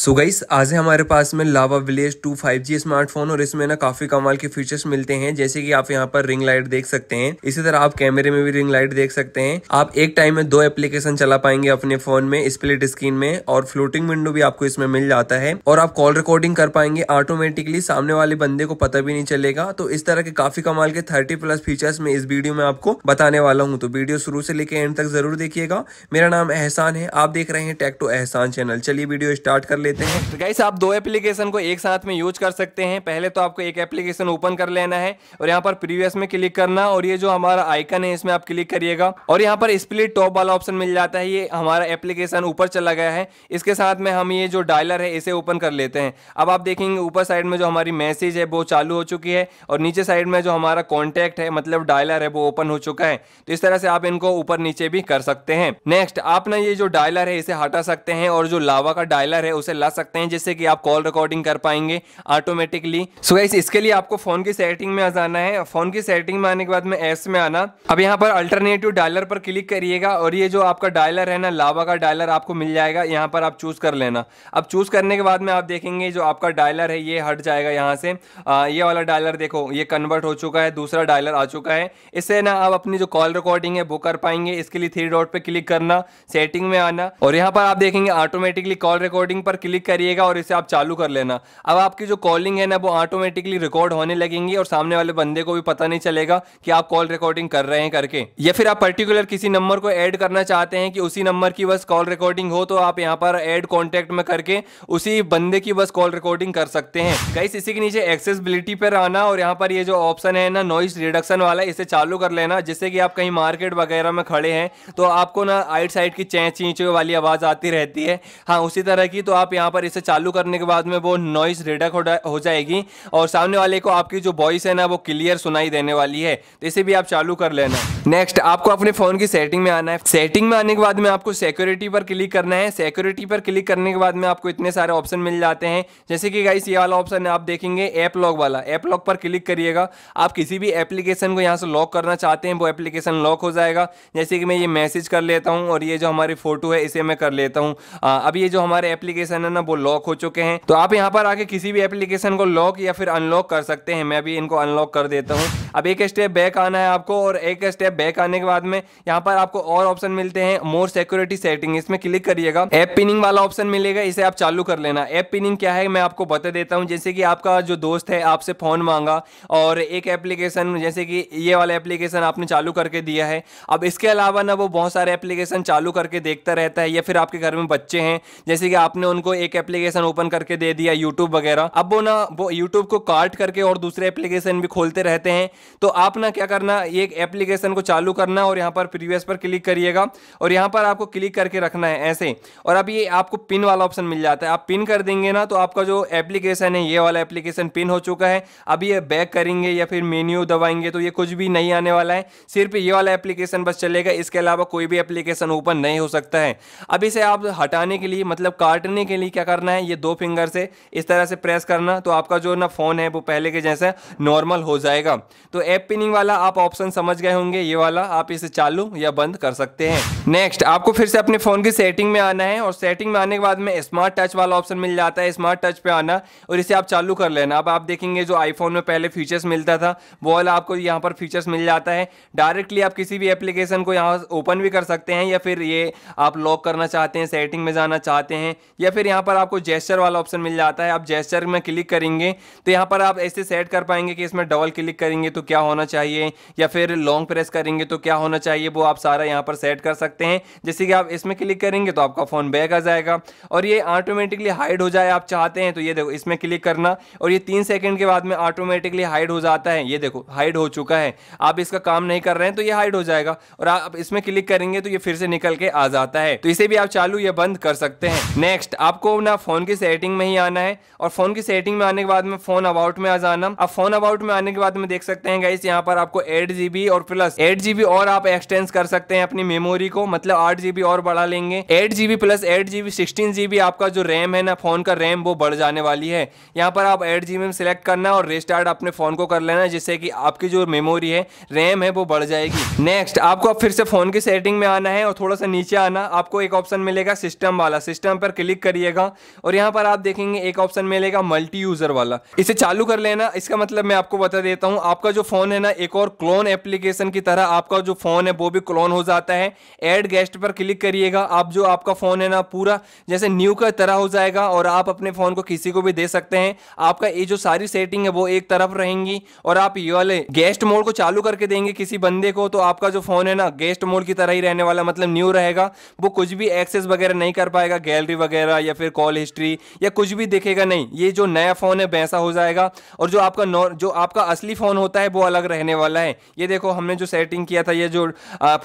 सो so guys आज है हमारे पास में Lava Blaze two five G smartphone और इसमें ना काफी कमाल के फीचर्स मिलते हैं जैसे कि आप यहाँ पर रिंग लाइट देख सकते हैं इसी तरह आप कैमरे में भी रिंग लाइट देख सकते हैं आप एक टाइम में दो एप्लीकेशन चला पाएंगे अपने फोन में स्प्लिट स्क्रीन में और फ्लोटिंग विंडो भी आपको इसमें मिल जाता है और आप कॉल रिकॉर्डिंग कर पाएंगे ऑटोमेटिकली सामने वाले बंदे को पता भी नहीं चलेगा तो इस तरह के काफी कमाल के थर्टी प्लस फीचर्स में इस वीडियो में आपको बताने वाला हूँ तो वीडियो शुरू से लेकर एंड तक जरूर देखिएगा मेरा नाम एहसान है आप देख रहे हैं टेक टू एहसान चैनल चलिए वीडियो स्टार्ट कर ले देते हैं तो गाइस आप दो एप्लीकेशन को एक साथ में यूज कर सकते हैं पहले तो आपको एक एप्लीकेशन ओपन कर लेना है और यहाँ पर प्रीवियस में क्लिक करना और ये जो हमारा आइकन है इसमें आप क्लिक करिएगा और यहाँ पर स्प्लिट टॉप वाला ऑप्शन मिल जाता है ये हमारा एप्लीकेशन ऊपर चला गया है इसके साथ में हम ये जो डायलर है इसे ओपन कर लेते हैं अब आप देखेंगे ऊपर साइड में जो हमारी मैसेज है वो चालू हो चुकी है और नीचे साइड में जो हमारा कॉन्टेक्ट है मतलब डायलर है वो ओपन हो चुका है तो इस तरह से आप इनको ऊपर नीचे भी कर सकते हैं नेक्स्ट आप ना ये जो डायलर है इसे हटा सकते हैं और जो लावा का डायलर है उसे ला सकते हैं जिससे कि आप कॉल रिकॉर्डिंग कर पाएंगे ऑटोमेटिकली सो गाइस इसके लिए आपको फोन की सेटिंग में जाना है फोन की सेटिंग में आने के बाद में एप्स में आना अब यहाँ पर अल्टरनेटिव डायलर पर क्लिक करिएगा और ये जो आपका डायलर है ना लावा का डायलर आपको मिल जाएगा यहाँ पर आप चूज कर लेना अब चूज करने के बाद में आप देखेंगे जो आपका डायलर है ये हट जाएगा यहाँ से ये वाला डायलर देखो ये कन्वर्ट हो चुका है दूसरा डायलर आ चुका है इससे ना आप अपनी जो कॉल रिकॉर्डिंग है वो कर पाएंगे इसके लिए थ्री डॉट पे क्लिक करना सेटिंग में आना और यहाँ पर आप देखेंगे ऑटोमेटिकली कॉल रिकॉर्डिंग पर क्लिक करिएगा और इसे आप चालू कर लेना अब आपकी जो कॉलिंग है ना वो ऑटोमेटिकली रिकॉर्ड होने लगेंगी और सामने वाले बंदे को भी पता नहीं चलेगा कि आप कॉल रिकॉर्डिंग कर रहे हैं करके या फिर आप पर्टिकुलर किसी नंबर को ऐड करना चाहते हैं कि उसी नंबर की बस कॉल रिकॉर्डिंग हो तो आप यहाँ पर एड कॉन्टेक्ट में करके उसी बंदे की बस कॉल रिकॉर्डिंग कर सकते हैं कई इसी के नीचे एक्सेसबिलिटी पर आना और यहाँ पर ये जो ऑप्शन है ना नॉइस रिडक्शन वाला इसे चालू कर लेना जिससे कि आप कहीं मार्केट वगैरह में खड़े हैं तो आपको ना आइट साइड की चैच चींचों वाली आवाज़ आती रहती है हाँ उसी तरह की तो आप आप यहाँ पर इसे चालू करने के बाद में वो नॉइस रिडक हो जाएगी और सामने वाले को आपकी जो वॉइस है ना वो क्लियर सुनाई देने वाली है तो इसे भी आप चालू कर लेना नेक्स्ट आपको अपने फोन की सेटिंग में आना है सेटिंग में आने के बाद में आपको सिक्योरिटी पर क्लिक करना है सिक्योरिटी पर क्लिक करने के बाद में आपको इतने सारे ऑप्शन मिल जाते हैं जैसे कि गाइस ये वाला ऑप्शन है आप देखेंगे ऐप लॉक वाला ऐप लॉक पर क्लिक करिएगा आप किसी भी एप्लीकेशन को यहाँ से लॉक करना चाहते हैं वो एप्लीकेशन लॉक हो जाएगा जैसे कि मैं ये मैसेज कर लेता हूँ और ये जो हमारी फोटो है इसे मैं कर लेता हूँ अब ये जो हमारे एप्लीकेशन एप्लीकेशन है ना वो लॉक हो चुके हैं तो आप यहाँ पर आके किसी भी एप्लीकेशन को लॉक या फिर अनलॉक कर सकते हैं मैं भी इनको अनलॉक कर देता हूँ अब एक स्टेप बैक आना है आपको और एक स्टेप बैक आने के बाद में यहाँ पर आपको और ऑप्शन मिलते हैं मोर सिक्योरिटी सेटिंग इसमें क्लिक करिएगा ऐप पिनिंग वाला ऑप्शन मिलेगा इसे आप चालू कर लेना ऐप पिनिंग क्या है मैं आपको बता देता हूँ जैसे कि आपका जो दोस्त है आपसे फ़ोन मांगा और एक एप्लीकेशन जैसे कि ये वाला एप्लीकेशन आपने चालू करके दिया है अब इसके अलावा ना वो बहुत सारे एप्लीकेशन चालू करके देखता रहता है या फिर आपके घर में बच्चे हैं जैसे कि आपने उनको उनको एक एप्लीकेशन ओपन करके दे दिया यूट्यूब वगैरह अब वो ना वो यूट्यूब को काट करके और दूसरे एप्लीकेशन भी खोलते रहते हैं तो आप ना क्या करना एक एप्लीकेशन को चालू करना और यहाँ पर प्रीवियस पर क्लिक करिएगा और यहाँ पर आपको क्लिक करके रखना है ऐसे और अब ये आपको पिन वाला ऑप्शन मिल जाता है आप पिन कर देंगे ना तो आपका जो एप्लीकेशन है ये वाला एप्लीकेशन पिन हो चुका है अब ये बैक करेंगे या फिर मेन्यू दबाएंगे तो ये कुछ भी नहीं आने वाला है सिर्फ ये वाला एप्लीकेशन बस चलेगा इसके अलावा कोई भी एप्लीकेशन ओपन नहीं हो सकता है अब इसे आप हटाने के लिए मतलब काटने के लिए क्या करना है ये दो फिंगर से इस तरह से प्रेस करना तो आपका जो ना फ़ोन है वो पहले के जैसा नॉर्मल हो जाएगा तो ऐप पिनिंग वाला आप ऑप्शन समझ गए होंगे ये वाला आप इसे चालू या बंद कर सकते हैं नेक्स्ट आपको फिर से अपने फ़ोन की सेटिंग में आना है और सेटिंग में आने के बाद में स्मार्ट टच वाला ऑप्शन मिल जाता है स्मार्ट टच पे आना और इसे आप चालू कर लेना अब आप देखेंगे जो आईफोन में पहले फीचर्स मिलता था वो वाला आपको यहाँ पर फीचर्स मिल जाता है डायरेक्टली आप किसी भी एप्लीकेशन को यहाँ ओपन भी कर सकते हैं या फिर ये आप लॉक करना चाहते हैं सेटिंग में जाना चाहते हैं या फिर यहाँ पर आपको जेस्चर वाला ऑप्शन मिल जाता है आप जेस्चर में क्लिक करेंगे तो यहाँ पर आप ऐसे सेट कर पाएंगे कि इसमें डबल क्लिक करेंगे तो क्या होना चाहिए या फिर लॉन्ग प्रेस करेंगे तो क्या होना चाहिए वो आप सारा यहाँ पर सेट कर सकते हैं जैसे कि आप इसमें क्लिक करेंगे तो आपका फ़ोन बैक आ जाएगा और ये ऑटोमेटिकली हाइड हो जाए आप चाहते हैं तो ये देखो इसमें क्लिक करना और ये तीन सेकेंड के बाद में ऑटोमेटिकली हाइड हो जाता है ये देखो हाइड हो चुका है आप इसका काम नहीं कर रहे हैं तो ये हाइड हो जाएगा और आप इसमें क्लिक करेंगे तो ये फिर से निकल के आ जाता है तो इसे भी आप चालू या बंद कर सकते हैं नेक्स्ट आप आपको ना फ़ोन की सेटिंग में ही आना है और फ़ोन की सेटिंग में आने के बाद में फ़ोन अबाउट में आ जाना अब फ़ोन अबाउट में आने के बाद में देख सकते हैं गाइस यहाँ पर आपको एट जीबी और प्लस एट जीबी और आप एक्सटेंस कर सकते हैं अपनी मेमोरी को मतलब आठ जीबी और बढ़ा लेंगे eight GB plus eight GB sixteen GB आपका जो रैम है ना फ़ोन का रैम वो बढ़ जाने वाली है यहाँ पर आप एट जीबी में सिलेक्ट करना और रिस्टार्ट अपने फ़ोन को कर लेना जिससे कि आपकी जो मेमोरी है रैम है वो बढ़ जाएगी नेक्स्ट आपको अब फिर से फ़ोन की सेटिंग में आना है और थोड़ा सा नीचे आना आपको एक ऑप्शन मिलेगा सिस्टम वाला सिस्टम पर क्लिक करिए कीजिएगा और यहाँ पर आप देखेंगे एक ऑप्शन मिलेगा मल्टी यूजर वाला इसे चालू कर लेना इसका मतलब मैं आपको बता देता हूँ आपका जो फोन है ना एक और क्लोन एप्लीकेशन की तरह आपका जो फोन है वो भी क्लोन हो जाता है एड गेस्ट पर क्लिक करिएगा आप जो आपका फोन है ना पूरा जैसे न्यू का तरह हो जाएगा और आप अपने फोन को किसी को भी दे सकते हैं आपका ये जो सारी सेटिंग है वो एक तरफ रहेंगी और आप ये वाले गेस्ट मोड को चालू करके देंगे किसी बंदे को तो आपका जो फोन है ना गेस्ट मोड की तरह ही रहने वाला मतलब न्यू रहेगा वो कुछ भी एक्सेस वगैरह नहीं कर पाएगा गैलरी वगैरह या फिर कॉल हिस्ट्री या कुछ भी देखेगा नहीं ये जो नया फ़ोन है वैसा हो जाएगा और जो आपका जो आपका असली फ़ोन होता है वो अलग रहने वाला है ये देखो हमने जो सेटिंग किया था ये जो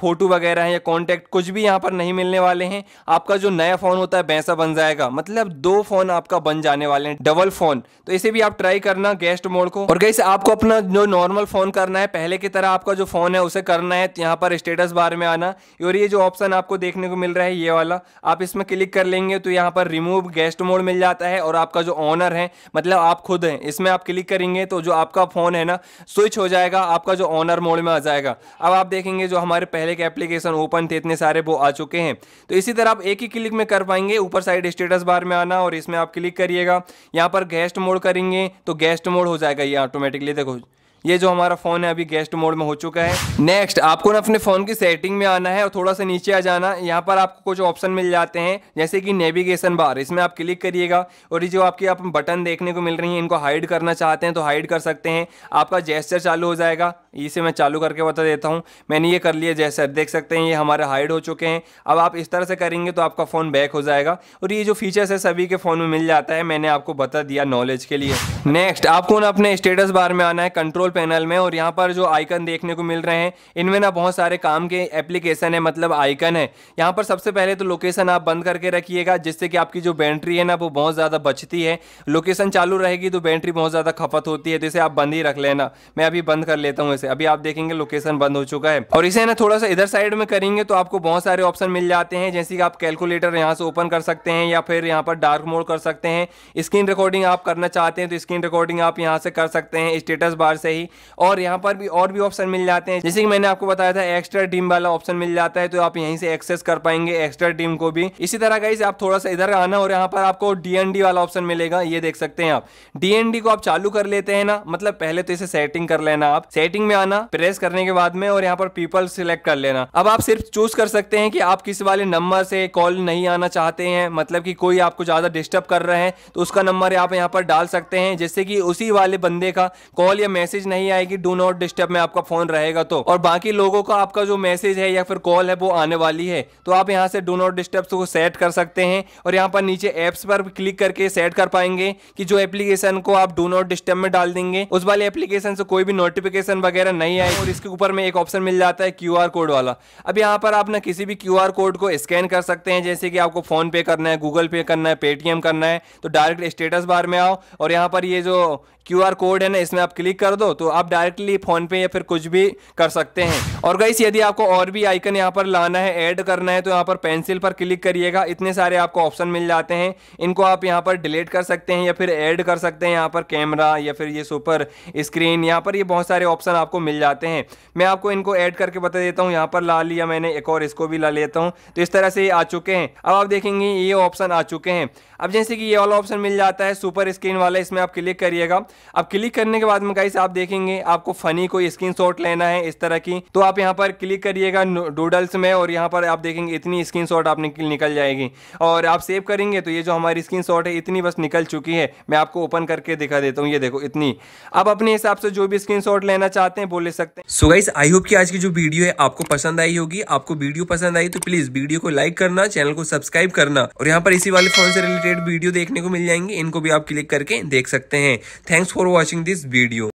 फ़ोटो वगैरह है या कॉन्टैक्ट कुछ भी यहाँ पर नहीं मिलने वाले हैं आपका जो नया फ़ोन होता है वैसा बन जाएगा मतलब दो फ़ोन आपका बन जाने वाले हैं डबल फ़ोन तो इसे भी आप ट्राई करना गेस्ट मोड को और कैसे आपको अपना जो नॉर्मल फ़ोन करना है पहले की तरह आपका जो फ़ोन है उसे करना है यहाँ पर स्टेटस बार में आना और ये जो ऑप्शन आपको देखने को मिल रहा है ये वाला आप इसमें क्लिक कर लेंगे तो यहाँ पर रिमूव गेस्ट मोड मिल जाता है और आपका जो ऑनर है मतलब आप खुद हैं इसमें आप क्लिक करेंगे तो जो आपका फ़ोन है ना स्विच हो जाएगा आपका जो ऑनर मोड में आ जाएगा अब आप देखेंगे जो हमारे पहले के एप्लीकेशन ओपन थे इतने सारे वो आ चुके हैं तो इसी तरह आप एक ही क्लिक में कर पाएंगे ऊपर साइड स्टेटस बार में आना और इसमें आप क्लिक करिएगा यहाँ पर गेस्ट मोड करेंगे तो गेस्ट मोड हो जाएगा ये ऑटोमेटिकली देखो ये जो हमारा फोन है अभी गेस्ट मोड में हो चुका है नेक्स्ट आपको ना अपने फोन की सेटिंग में आना है और थोड़ा सा नीचे आ जाना यहाँ पर आपको कुछ ऑप्शन मिल जाते हैं जैसे कि नेविगेशन बार इसमें आप क्लिक करिएगा और ये जो आपके आप बटन देखने को मिल रही है इनको हाइड करना चाहते हैं तो हाइड कर सकते हैं आपका जेस्चर चालू हो जाएगा इसे मैं चालू करके बता देता हूँ मैंने ये कर लिया जैसे देख सकते हैं ये हमारे हाइड हो चुके हैं अब आप इस तरह से करेंगे तो आपका फ़ोन बैक हो जाएगा और ये जो फीचर्स है सभी के फ़ोन में मिल जाता है मैंने आपको बता दिया नॉलेज के लिए नेक्स्ट आपको ना अपने स्टेटस बार में आना है कंट्रोल पैनल में और यहाँ पर जो आइकन देखने को मिल रहे हैं इनमें ना बहुत सारे काम के एप्लीकेशन है मतलब आइकन है यहाँ पर सबसे पहले तो लोकेशन आप बंद करके रखिएगा जिससे कि आपकी जो बैटरी है ना वो बहुत ज़्यादा बचती है लोकेशन चालू रहेगी तो बैटरी बहुत ज़्यादा खपत होती है तो इसे आप बंद ही रख लेना मैं अभी बंद कर लेता हूँ इसे से अभी आप देखेंगे लोकेशन बंद हो चुका है और इसे ना थोड़ा सा इधर साइड में करेंगे तो आपको बहुत सारे ऑप्शन मिल जाते हैं जैसे कि आप कैलकुलेटर यहाँ से ओपन कर सकते हैं या फिर यहाँ पर डार्क मोड कर सकते हैं स्क्रीन रिकॉर्डिंग आप करना चाहते हैं तो स्क्रीन रिकॉर्डिंग आप यहाँ से कर सकते हैं स्टेटस बार से ही और यहाँ पर भी और भी ऑप्शन मिल जाते हैं जैसे कि मैंने आपको बताया था एक्स्ट्रा डिम वाला ऑप्शन मिल जाता है तो आप यहीं से एक्सेस कर पाएंगे एक्स्ट्रा डिम को भी इसी तरह का आप थोड़ा सा इधर आना और यहाँ पर आपको डीएनडी वाला ऑप्शन मिलेगा ये देख सकते हैं आप डीएनडी को आप चालू कर लेते हैं ना मतलब पहले तो इसे सेटिंग कर लेना आप सेटिंग में में आना प्रेस करने के बाद में और यहाँ पर पीपल सिलेक्ट कर लेना अब आप सिर्फ चूज कर सकते हैं कि आप किस वाले नंबर से कॉल नहीं आना चाहते हैं मतलब कि कोई आपको ज्यादा डिस्टर्ब कर रहे हैं तो उसका नंबर आप यहाँ पर डाल सकते हैं जिससे कि उसी वाले बंदे का कॉल या मैसेज नहीं आएगी डू नॉट डिस्टर्ब में आपका फोन रहेगा तो और बाकी लोगों का आपका जो मैसेज है या फिर कॉल है वो आने वाली है तो आप यहाँ से डू नॉट डिस्टर्ब को सेट कर सकते हैं और यहाँ पर नीचे एप्स पर क्लिक करके सेट कर पाएंगे कि जो एप्लीकेशन को आप डू नॉट डिस्टर्ब में डाल देंगे उस वाले एप्लीकेशन से कोई भी नोटिफिकेशन वगैरह वगैरह नहीं आई और इसके ऊपर में एक ऑप्शन मिल जाता है क्यू कोड वाला अब यहाँ पर आप ना किसी भी क्यू कोड को स्कैन कर सकते हैं जैसे कि आपको फ़ोन पे करना है गूगल पे करना है पेटीएम करना है तो डायरेक्ट स्टेटस बार में आओ और यहाँ पर ये जो क्यू कोड है ना इसमें आप क्लिक कर दो तो आप डायरेक्टली फ़ोनपे या फिर कुछ भी कर सकते हैं और गई यदि आपको और भी आइकन यहाँ पर लाना है ऐड करना है तो यहाँ पर पेंसिल पर क्लिक करिएगा इतने सारे आपको ऑप्शन मिल जाते हैं इनको आप यहाँ पर डिलीट कर सकते हैं या फिर ऐड कर सकते हैं यहाँ पर कैमरा या फिर ये सुपर स्क्रीन यहाँ पर ये बहुत सारे ऑप्शन आपको मिल जाते हैं मैं आपको इनको ऐड करके बता देता हूँ यहाँ पर ला लिया मैंने एक और इसको भी ला लेता हूँ तो इस तरह से ये आ चुके हैं अब आप देखेंगे ये ऑप्शन आ चुके हैं अब जैसे कि ये वाला ऑप्शन मिल जाता है सुपर स्क्रीन वाला इसमें आप क्लिक करिएगा अब क्लिक करने के बाद में कहीं आप देखेंगे आपको फनी कोई स्क्रीन लेना है इस तरह की तो आप यहाँ पर क्लिक करिएगा डूडल्स में और यहाँ पर आप देखेंगे इतनी स्क्रीन शॉट निकल जाएगी और आप सेव करेंगे तो ये जो हमारी स्क्रीन है इतनी बस निकल चुकी है मैं आपको ओपन करके दिखा देता हूँ ये देखो इतनी अब अपने हिसाब से जो भी स्क्रीन लेना चाहते बातें बोले सकते हैं सो गाइस आई होप कि आज की जो वीडियो है आपको पसंद आई होगी आपको वीडियो पसंद आई तो प्लीज वीडियो को लाइक करना चैनल को सब्सक्राइब करना और यहाँ पर इसी वाले फोन से रिलेटेड वीडियो देखने को मिल जाएंगे इनको भी आप क्लिक करके देख सकते हैं thanks for watching this video